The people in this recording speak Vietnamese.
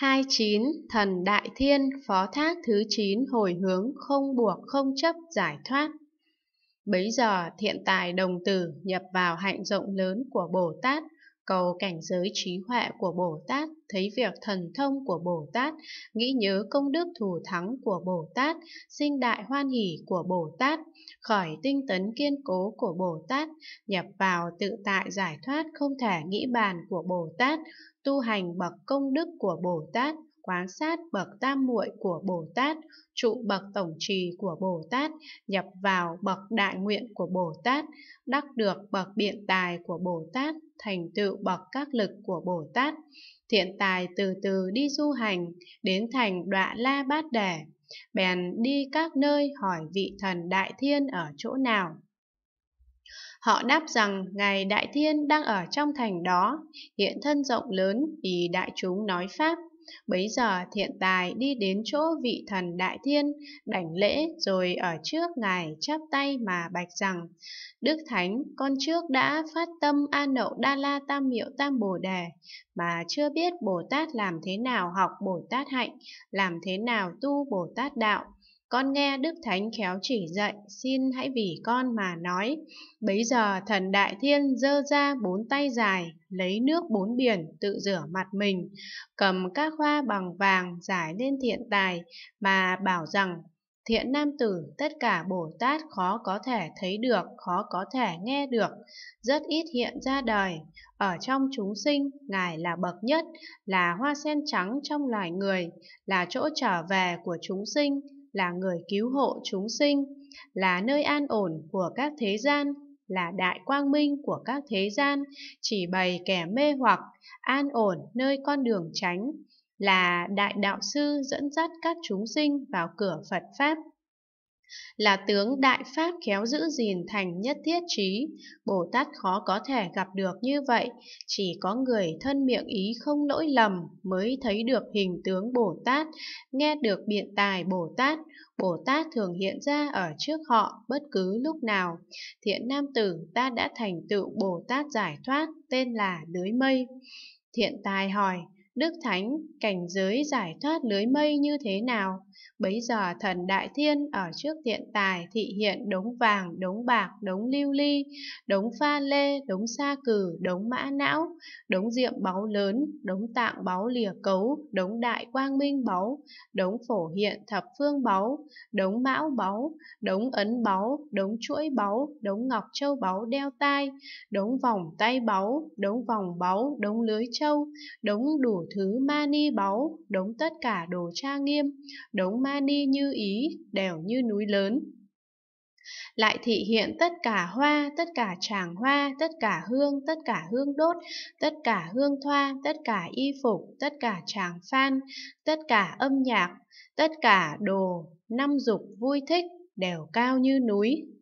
29. Thần Đại Thiên phó thác thứ 9 hồi hướng không buộc không chấp giải thoát. Bấy giờ thiện tài đồng tử nhập vào hạnh rộng lớn của Bồ Tát cầu cảnh giới trí huệ của Bồ Tát, thấy việc thần thông của Bồ Tát, nghĩ nhớ công đức thù thắng của Bồ Tát, sinh đại hoan hỷ của Bồ Tát, khởi tinh tấn kiên cố của Bồ Tát, nhập vào tự tại giải thoát không thể nghĩ bàn của Bồ Tát, tu hành bậc công đức của Bồ Tát, quán sát bậc tam muội của Bồ Tát, trụ bậc tổng trì của Bồ Tát, nhập vào bậc đại nguyện của Bồ Tát, đắc được bậc biện tài của Bồ Tát, thành tựu bậc các lực của Bồ Tát. Thiện tài từ từ đi du hành, đến thành đọa la bát đẻ, bèn đi các nơi hỏi vị thần đại thiên ở chỗ nào. Họ đáp rằng Ngài Đại Thiên đang ở trong thành đó, hiện thân rộng lớn, vì đại chúng nói Pháp. Bấy giờ thiện tài đi đến chỗ vị thần đại thiên, đảnh lễ rồi ở trước ngài chắp tay mà bạch rằng, Đức Thánh, con trước đã phát tâm an nậu đa la tam miệu tam bồ đề, mà chưa biết Bồ Tát làm thế nào học Bồ Tát hạnh, làm thế nào tu Bồ Tát đạo. Con nghe Đức Thánh khéo chỉ dạy, xin hãy vì con mà nói. Bấy giờ thần Đại Thiên dơ ra bốn tay dài, lấy nước bốn biển tự rửa mặt mình, cầm các hoa bằng vàng giải lên thiện tài mà bảo rằng thiện nam tử tất cả Bồ Tát khó có thể thấy được, khó có thể nghe được, rất ít hiện ra đời. Ở trong chúng sinh, Ngài là bậc nhất, là hoa sen trắng trong loài người, là chỗ trở về của chúng sinh, là người cứu hộ chúng sinh, là nơi an ổn của các thế gian, là đại quang minh của các thế gian, chỉ bày kẻ mê hoặc, an ổn nơi con đường tránh, là đại đạo sư dẫn dắt các chúng sinh vào cửa Phật Pháp. Là tướng đại pháp khéo giữ gìn thành nhất thiết trí, Bồ Tát khó có thể gặp được như vậy, chỉ có người thân miệng ý không lỗi lầm mới thấy được hình tướng Bồ Tát, nghe được biện tài Bồ Tát, Bồ Tát thường hiện ra ở trước họ bất cứ lúc nào. Thiện nam tử ta đã thành tựu Bồ Tát giải thoát, tên là Lưới Mây. Thiện tài hỏi, Đức Thánh cảnh giới giải thoát lưới mây như thế nào? Bấy giờ thần Đại Thiên ở trước thiện tài thị hiện đống vàng, đống bạc, đống lưu ly, đống pha lê, đống sa cử, đống mã não, đống diệm báu lớn, đống tạng báu lìa cấu, đống đại quang minh báu, đống phổ hiện thập phương báu, đống mão báu, đống ấn báu, đống chuỗi báu, đống ngọc châu báu đeo tai, đống vòng tay báu, đống vòng báu, đống lưới châu, đống đủ thứ mani báu, đống tất cả đồ trang nghiêm, đống mani như ý, đều như núi lớn. Lại thị hiện tất cả hoa, tất cả tràng hoa, tất cả hương, tất cả hương đốt, tất cả hương thoa, tất cả y phục, tất cả tràng phan, tất cả âm nhạc, tất cả đồ, năm dục vui thích, đều cao như núi,